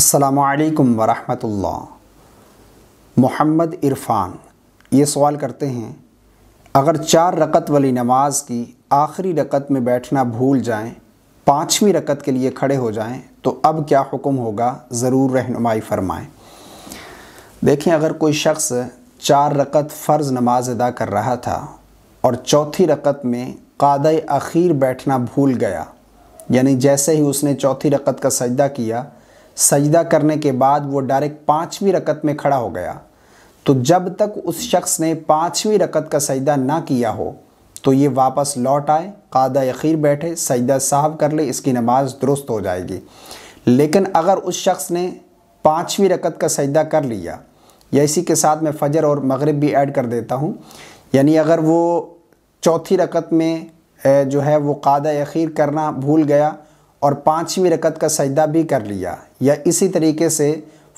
असलकम वरहमतुल्ला मोहम्मद इरफान ये सवाल करते हैं अगर चार रकत वाली नमाज की आखिरी रकत में बैठना भूल जाएं, पाँचवीं रकत के लिए खड़े हो जाएं, तो अब क्या हुक्म होगा ज़रूर रहनुमाई फरमाएं देखें अगर कोई शख्स चार रकत फ़र्ज़ नमाज अदा कर रहा था और चौथी रकत में काद अखीर बैठना भूल गया यानी जैसे ही उसने चौथी रकत का सजदा किया सजदा करने के बाद वो डायरेक्ट पाँचवीं रकत में खड़ा हो गया तो जब तक उस शख्स ने पाँचवीं रकत का सजदा ना किया हो तो ये वापस लौट आए कादा यखीर बैठे सजदा साहब कर ले इसकी नमाज दुरुस्त हो जाएगी लेकिन अगर उस शख्स ने पाँचवीं रकत का सजदा कर लिया या इसी के साथ मैं फजर और मगरब भी ऐड कर देता हूँ यानी अगर वो चौथी रकत में जो है वो कादा यखीर करना भूल गया और पाँचवीं रकत का सजदा भी कर लिया या इसी तरीके से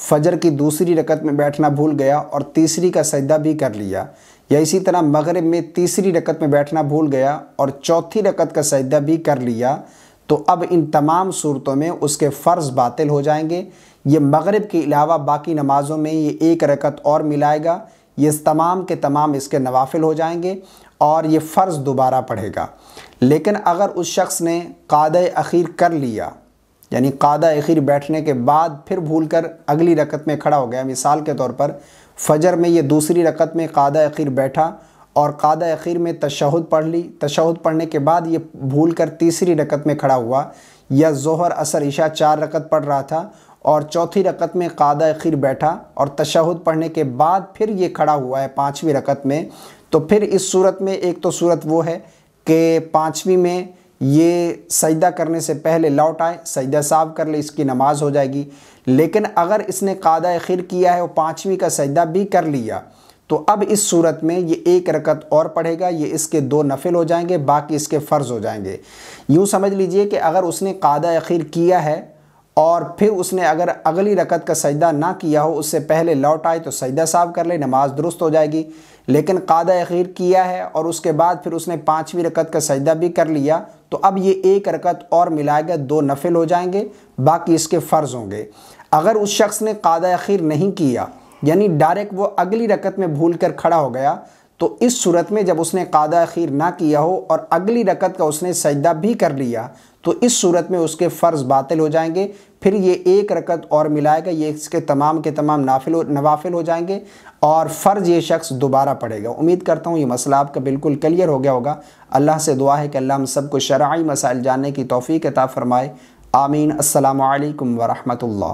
फजर की दूसरी रकत में बैठना भूल गया और तीसरी का सजदा भी कर लिया या इसी तरह मगरब में तीसरी रकत में बैठना भूल गया और चौथी रकत का सजदा भी कर लिया तो अब इन तमाम सूरतों में उसके फ़र्ज़ बातिल हो जाएंगे ये मगरब के अलावा बाकी नमाज़ों में ये एक रकत और मिलाएगा ये तमाम के तमाम इसके नवाफिल हो जाएंगे और ये फ़र्ज़ दोबारा पढ़ेगा लेकिन अगर उस शख्स ने काद अखीर कर लिया यानी कद अखीर बैठने के बाद फिर भूल कर अगली रकत में खड़ा हो गया मिसाल के तौर पर फजर में ये दूसरी रकत में कद अखीर बैठा और कद अखीर में तशहद पढ़ ली तशहद पढ़ने के बाद ये भूल कर तीसरी रकत में खड़ा हुआ या जहर असर ईशा चार रकत पढ़ रहा था और चौथी रकत में कादा खीर बैठा और तशहद पढ़ने के बाद फिर ये खड़ा हुआ है पाँचवीं रकत में तो फिर इस सूरत में एक तो सूरत वो है कि पाँचवीं में ये सजदा करने से पहले लौट आए सजदा साफ कर ले इसकी नमाज हो जाएगी लेकिन अगर इसने कादा खीर किया है और पाँचवीं का सजदा भी कर लिया तो अब इस सूरत में ये एक रकत और पढ़ेगा ये इसके दो नफिल हो जाएंगे बाकी इसके फ़र्ज़ हो जाएंगे यूँ समझ लीजिए कि अगर उसने कादा अखीर किया है और फिर उसने अगर अगली रकत का सजदा ना किया हो उससे पहले लौट आए तो सजदा साफ कर ले नमाज दुरुस्त हो जाएगी लेकिन कादा अखीर किया है और उसके बाद फिर उसने पाँचवीं रकत का सजदा भी कर लिया तो अब ये एक रकत और मिलाएगा दो नफिल हो जाएंगे बाकी इसके फ़र्ज़ होंगे अगर उस शख्स ने कादा अखीर नहीं किया यानी डायरेक्ट वो अगली रकत में भूल कर खड़ा हो गया तो इस सूरत में जब उसने कादा अखीर ना किया हो और अगली रकत का उसने सजदा भी कर लिया तो इस सूरत में उसके फ़र्ज़ बातिल हो जाएंगे फिर ये एक रकत और मिलाएगा ये इसके तमाम के तमाम नाफिल नवाफिल हो जाएंगे और फ़र्ज़ ये शख्स दोबारा पड़ेगा उम्मीद करता हूँ ये मसला आपका बिल्कुल क्लियर हो गया होगा अल्लाह से दुआ है कि अल्लाह हम सबको शराई मसाइल जानने की तोफ़ी किताब फरमाए आमीन अल्लाम वरहमल